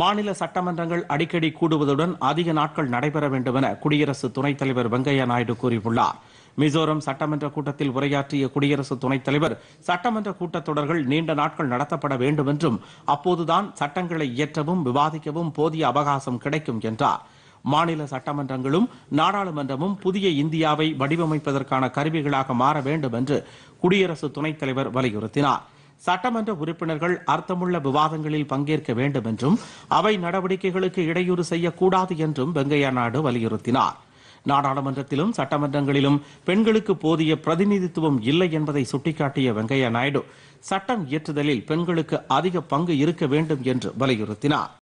மாநில சட்டமன்றங்கள் அடிக்கடி கூடுவதுடன் அதிக நாட்கள் நடைபெற வேண்டும் என குடியரசு துணைத் தலைவர் வெங்கையா நாயுடு கூறியுள்ளார் மிசோரம் சட்டமன்ற கூட்டத்தில் உரையாற்றிய குடியரசு துணைத் தலைவர் சட்டமன்ற கூட்டத்தொடர்கள் நீண்ட நாட்கள் நடத்தப்பட வேண்டும் என்றும் அப்போதுதான் சட்டங்களை இயற்றவும் விவாதிக்கவும் போதிய அவகாசம் கிடைக்கும் என்றார் மாநில சட்டமன்றங்களும் நாடாளுமன்றமும் புதிய இந்தியாவை வடிவமைப்பதற்கான கருவிகளாக மாற வேண்டும் என்று குடியரசு துணைத் தலைவர் வலியுறுத்தினார் சட்டமன்ற உறுப்பினர்கள் அர்த்தமுள்ள விவாதங்களில் பங்கேற்க வேண்டும் என்றும் அவை நடவடிக்கைகளுக்கு இடையூறு செய்யக்கூடாது என்றும் வெங்கையா நாயுடு வலியுறுத்தினார் நாடாளுமன்றத்திலும் சட்டமன்றங்களிலும் பெண்களுக்கு போதிய பிரதிநிதித்துவம் இல்லை என்பதை சுட்டிக்காட்டிய வெங்கையா நாயுடு சட்டம் இயற்றுதலில் பெண்களுக்கு அதிக பங்கு இருக்க வேண்டும் என்று வலியுறுத்தினார்